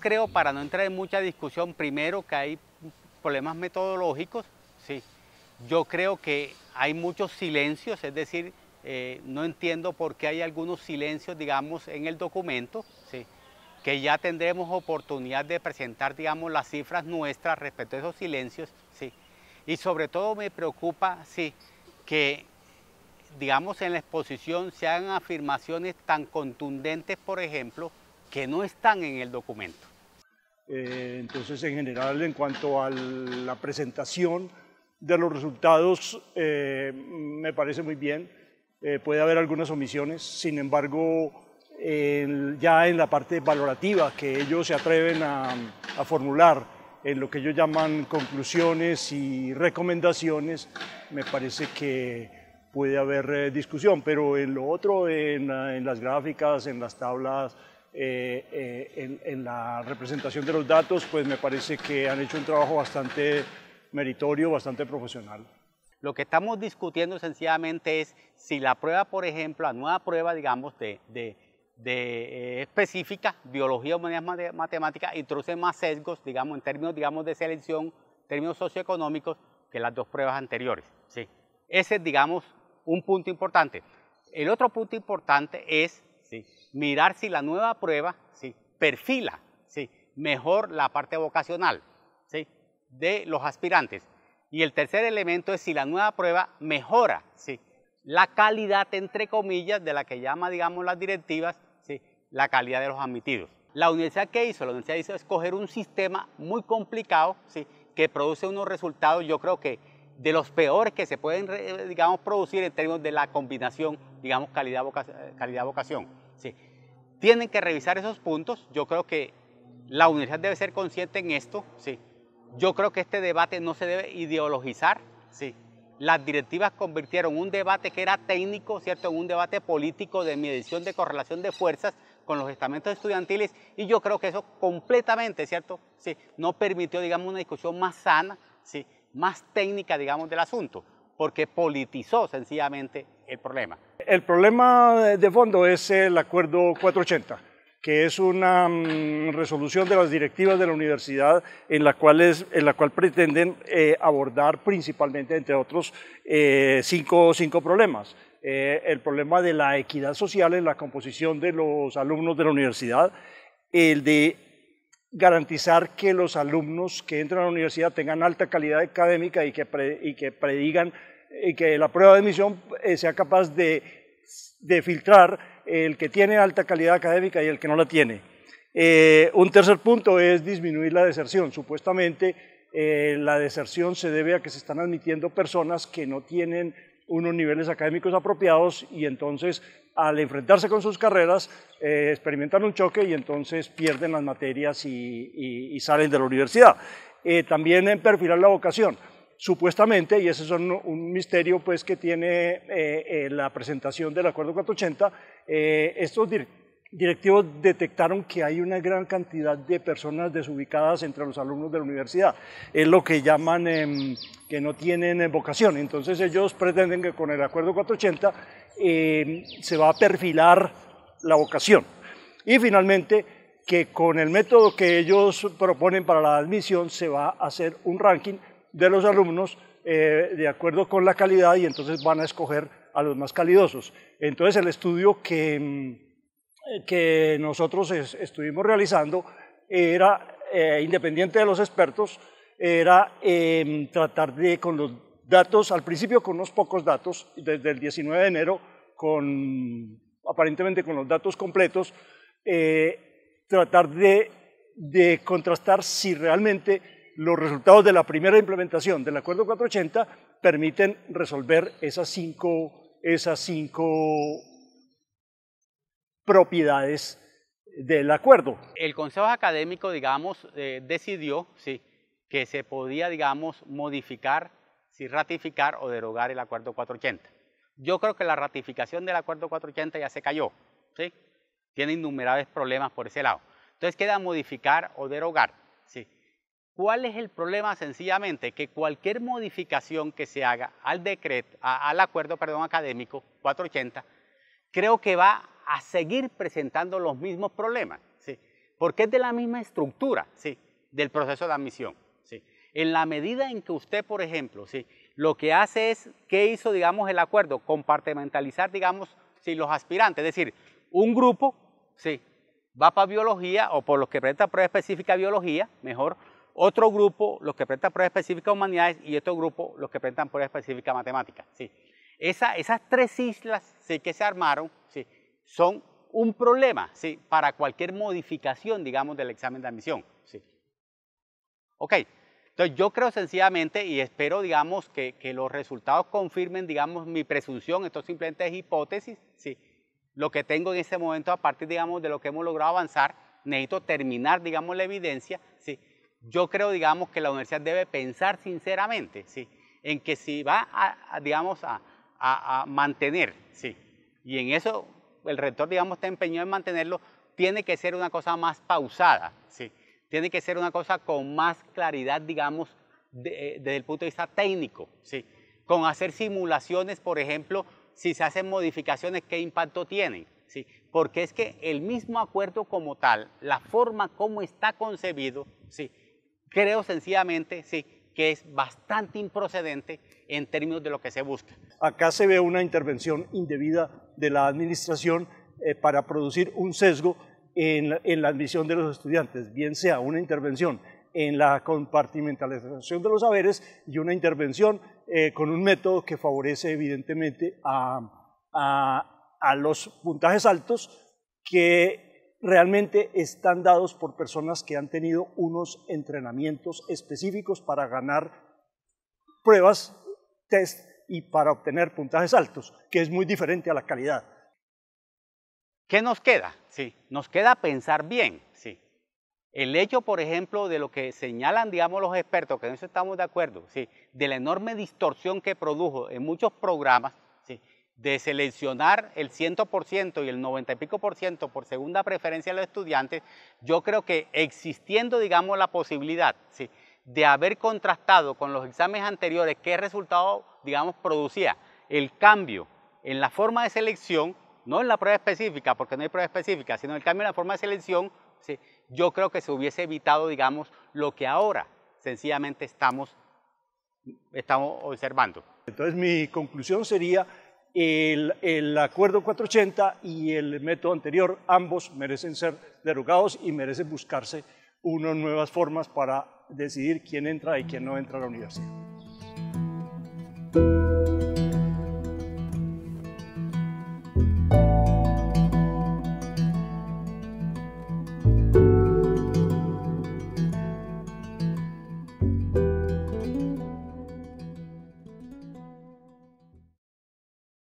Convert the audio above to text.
creo, para no entrar en mucha discusión, primero que hay problemas metodológicos, sí. Yo creo que hay muchos silencios, es decir, eh, no entiendo por qué hay algunos silencios, digamos, en el documento, sí. Que ya tendremos oportunidad de presentar, digamos, las cifras nuestras respecto a esos silencios, sí. Y sobre todo me preocupa, sí, que digamos, en la exposición se hagan afirmaciones tan contundentes, por ejemplo, que no están en el documento. Eh, entonces, en general, en cuanto a la presentación de los resultados, eh, me parece muy bien. Eh, puede haber algunas omisiones, sin embargo, ya en la parte valorativa que ellos se atreven a, formular, en lo que ellos llaman conclusiones y recomendaciones, me parece que puede haber discusión, pero en lo otro, en las gráficas, en las tablas, eh, eh, en, la representación de los datos, pues me parece que han hecho un trabajo bastante meritorio, bastante profesional. Lo que estamos discutiendo sencillamente es si la prueba, por ejemplo, la nueva prueba, digamos, de, de eh, específica, biología, humanidades, matemáticas, introduce más sesgos, digamos, en términos, digamos, de selección, términos socioeconómicos, que las dos pruebas anteriores. Sí. Ese es, digamos, un punto importante. El otro punto importante es ¿sí? mirar si la nueva prueba perfila mejor la parte vocacional de los aspirantes. Y el tercer elemento es si la nueva prueba mejora la calidad, entre comillas, de la que llama, digamos, las directivas, la calidad de los admitidos. La universidad que hizo, la universidad hizo escoger un sistema muy complicado, que produce unos resultados, yo creo que de los peores que se pueden, eh, digamos, producir en términos de la combinación, digamos, calidad-vocación. Calidad, -vocación, tienen que revisar esos puntos. Yo creo que la universidad debe ser consciente en esto, sí. Yo creo que este debate no se debe ideologizar, sí. Las directivas convirtieron un debate que era técnico, ¿cierto?, en un debate político de medición de correlación de fuerzas con los estamentos estudiantiles y yo creo que eso completamente, ¿cierto?, sí, no permitió, digamos, una discusión más sana, sí, más técnica, digamos, del asunto, porque politizó sencillamente el problema el problema de fondo es el acuerdo 480 que es una mm, resolución de las directivas de la universidad en la cual, en la cual pretenden eh, abordar principalmente, entre otros, eh, cinco, cinco, problemas. Eh, el problema de la equidad social en la composición de los alumnos de la universidad, el de garantizar que los alumnos que entran a la universidad tengan alta calidad académica y que, y que predigan y que la prueba de admisión sea capaz de de filtrar el que tiene alta calidad académica y el que no la tiene. Eh, un tercer punto es disminuir la deserción. Supuestamente eh, la deserción se debe a que se están admitiendo personas que no tienen unos niveles académicos apropiados y entonces al enfrentarse con sus carreras eh, experimentan un choque y entonces pierden las materias y, y salen de la universidad. también en perfilar la vocación supuestamente, y ese es un, misterio pues, que tiene eh, eh, la presentación del Acuerdo 480, eh, estos directivos detectaron que hay una gran cantidad de personas desubicadas entre los alumnos de la universidad. Es lo que llaman em, que no tienen vocación. Entonces ellos pretenden que con el Acuerdo 480 em, se va a perfilar la vocación. Y finalmente, que con el método que ellos proponen para la admisión se va a hacer un ranking de los alumnos eh, de acuerdo con la calidad y entonces van a escoger a los más calidosos. Entonces el estudio que, mm, que nosotros estuvimos realizando era, eh, independiente de los expertos, era em, tratar de con los datos, al principio con unos pocos datos, desde el 19 de enero, con, aparentemente con los datos completos, eh, tratar de contrastar si realmente los resultados de la primera implementación del Acuerdo 480 permiten resolver esas cinco, esas cinco propiedades del acuerdo. El Consejo Académico, digamos, eh, decidió sí, que se podía, digamos, modificar, si ratificar o derogar el Acuerdo 480. Yo creo que la ratificación del Acuerdo 480 ya se cayó, ¿sí? tiene innumerables problemas por ese lado. Entonces queda modificar o derogar. ¿sí? ¿Cuál es el problema? Sencillamente que cualquier modificación que se haga al decreto, al acuerdo perdón, académico 480, creo que va a seguir presentando los mismos problemas, porque es de la misma estructura ¿sí? del proceso de admisión. En la medida en que usted, por ejemplo, ¿sí? lo que hace es, ¿qué hizo, digamos, el acuerdo? Compartimentalizar, digamos, los aspirantes, es decir, un grupo ¿sí? va para biología o por los que presenta prueba específica biología, mejor, otro grupo los que presentan pruebas específicas humanidades y otro grupo los que presentan pruebas específicas matemáticas. ¿sí? Esa, esas tres islas ¿sí? que se armaron ¿sí? son un problema ¿sí? para cualquier modificación, digamos, del examen de admisión. ¿sí? Ok, entonces yo creo sencillamente y espero, digamos, que, los resultados confirmen, digamos, mi presunción, esto simplemente es hipótesis, ¿sí? lo que tengo en este momento a partir, digamos, de lo que hemos logrado avanzar, necesito terminar, digamos, la evidencia, ¿sí? yo creo, digamos, que la universidad debe pensar sinceramente, ¿sí? En que si va, a, digamos, a, a, mantener, ¿sí? Y en eso el rector, digamos, está empeñado en mantenerlo, tiene que ser una cosa más pausada, ¿sí? Tiene que ser una cosa con más claridad, digamos, eh, desde el punto de vista técnico, ¿sí? Con hacer simulaciones, por ejemplo, si se hacen modificaciones, qué impacto tienen, ¿sí? Porque es que el mismo acuerdo como tal, la forma como está concebido, ¿sí? creo sencillamente, sí, que es bastante improcedente en términos de lo que se busca. Acá se ve una intervención indebida de la administración eh, para producir un sesgo en la, admisión de los estudiantes, bien sea una intervención en la compartimentalización de los saberes y una intervención eh, con un método que favorece evidentemente a los puntajes altos que realmente están dados por personas que han tenido unos entrenamientos específicos para ganar pruebas, test y para obtener puntajes altos, que es muy diferente a la calidad. ¿Qué nos queda? Sí. Nos queda pensar bien, sí. El hecho, por ejemplo, de lo que señalan, digamos, los expertos, que en eso estamos de acuerdo, sí, de la enorme distorsión que produjo en muchos programas, sí, de seleccionar el 100% y el 90 y pico por ciento por segunda preferencia de los estudiantes, yo creo que existiendo, digamos, la posibilidad ¿sí? de haber contrastado con los exámenes anteriores qué resultado, digamos, producía el cambio en la forma de selección, no en la prueba específica, porque no hay prueba específica, sino el cambio en la forma de selección, ¿sí? yo creo que se hubiese evitado, digamos, lo que ahora sencillamente estamos, estamos observando. Entonces mi conclusión sería el, acuerdo 480 y el método anterior, ambos merecen ser derogados y merecen buscarse unas nuevas formas para decidir quién entra y quién no entra a la universidad.